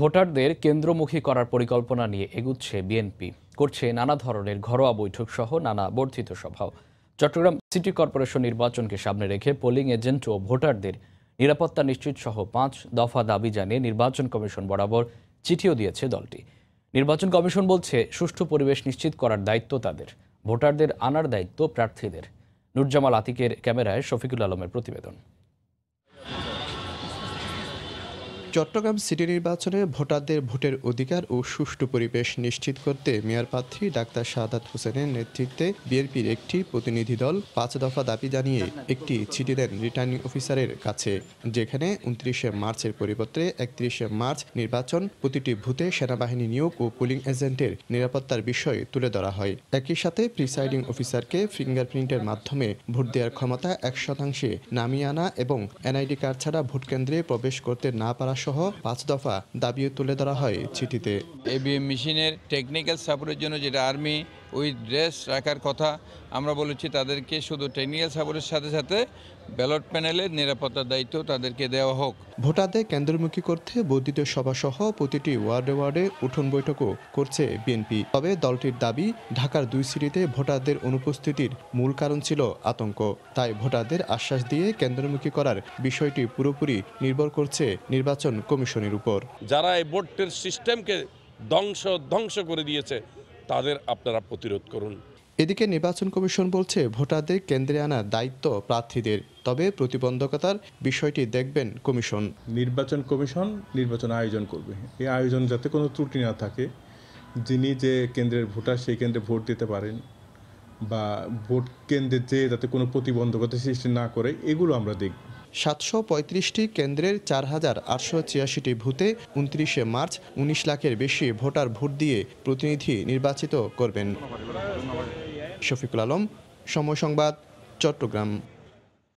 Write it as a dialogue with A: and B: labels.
A: ভোটারদের কেন্দ্রমুখী করার পরিকল্পনা নিয়ে এগুচ্ছে বিএনপি করছে নানা ধরনের ঘরোয়া বৈঠক সহ নানা বর্ধিত সভাও চট্টগ্রাম সিটি কর্পোরেশন নির্বাচনকে সামনে রেখে পোলিং এজেন্ট ও ভোটারদের নিরাপত্তা নিশ্চিত সহ পাঁচ দফা দাবি জানিয়ে নির্বাচন কমিশন বরাবর চিঠিও দিয়েছে দলটি নির্বাচন কমিশন বলছে সুষ্ঠু পরিবেশ নিশ্চিত করার দায়িত্ব তাদের ভোটারদের আনার দায়িত্ব প্রার্থীদের নুরজামাল আতিকের ক্যামেরায় শফিকুল আলমের প্রতিবেদন চট্টগ্রাম সিটি নির্বাচনে
B: ভোটারদের ভোটের অধিকার ও সুষ্ঠু পরিবেশ নিশ্চিত করতে মেয়র প্রার্থী ডাক্তার শাহাদ হোসেনের নেতৃত্বে বিএনপির একটি প্রতিনিধি দল পাঁচ দফা দাবি জানিয়ে একটি চিঠি দেন রিটার্নিং অফিসারের কাছে যেখানে উনত্রিশে মার্চের পরিবর্তে একত্রিশে মার্চ নির্বাচন প্রতিটি ভূতে সেনাবাহিনী নিয়োগ ও পুলিং এজেন্টের নিরাপত্তার বিষয়ে তুলে ধরা হয় একই সাথে প্রিসাইডিং অফিসারকে ফিঙ্গারপ্রিন্টের মাধ্যমে ভোট দেওয়ার ক্ষমতা এক শতাংশে নামিয়ে আনা এবং এনআইডি কার্ড ছাড়া ভোটকেন্দ্রে প্রবেশ করতে না পারা সহ পাঁচ দফা দাবি তুলে ধরা হয় চিঠিতে
C: এবিএম মেশিনের টেকনিক্যাল সাপোর্টের জন্য যেটা আর্মি ওই ড্রেস রাখার কথা আমরা বলেছি তাদেরকে শুধু টেনিয়াল সাবরের সাথে সাথে ব্যালট প্যানেলের নিরাপত্তার দায়িত্ব তাদেরকে দেওয়া হোক
B: ভোটারদের কেন্দ্রমুখী করতে বর্ধিত সভাসহ প্রতিটি ওয়ার্ডে ওয়ার্ডে উঠোন বৈঠকও করছে বিএনপি তবে দলটির দাবি ঢাকার দুই সিটিতে ভোটারদের অনুপস্থিতির মূল কারণ ছিল আতঙ্ক তাই ভোটারদের আশ্বাস দিয়ে কেন্দ্রমুখী করার বিষয়টি পুরোপুরি নির্ভর করছে নির্বাচন কমিশনের উপর
C: যারা এই ভোটের সিস্টেমকে ধ্বংস ধ্বংস করে দিয়েছে তাদের আপনারা প্রতিরোধ করুন
B: এদিকে নির্বাচন কমিশন বলছে ভোটারদের কেন্দ্রে আনার দায়িত্ব প্রার্থীদের তবে প্রতিবন্ধকতার বিষয়টি দেখবেন কমিশন নির্বাচন কমিশন নির্বাচন আয়োজন
D: করবে এই আয়োজন যাতে কোনো ত্রুটি না থাকে যিনি যে কেন্দ্রের ভোটার সেই কেন্দ্রে ভোট দিতে পারেন বা ভোট কেন্দ্রে যে যাতে কোনো প্রতিবন্ধকতা সৃষ্টি না করে এগুলো
B: আমরা দেখব সাতশো পঁয়ত্রিশটি কেন্দ্রের চার হাজার আটশো ছিয়াশিটি ভূতে উনত্রিশে মার্চ উনিশ লাখের বেশি ভোটার ভোট দিয়ে প্রতিনিধি নির্বাচিত করবেন শফিকুল আলম সময় সংবাদ চট্টগ্রাম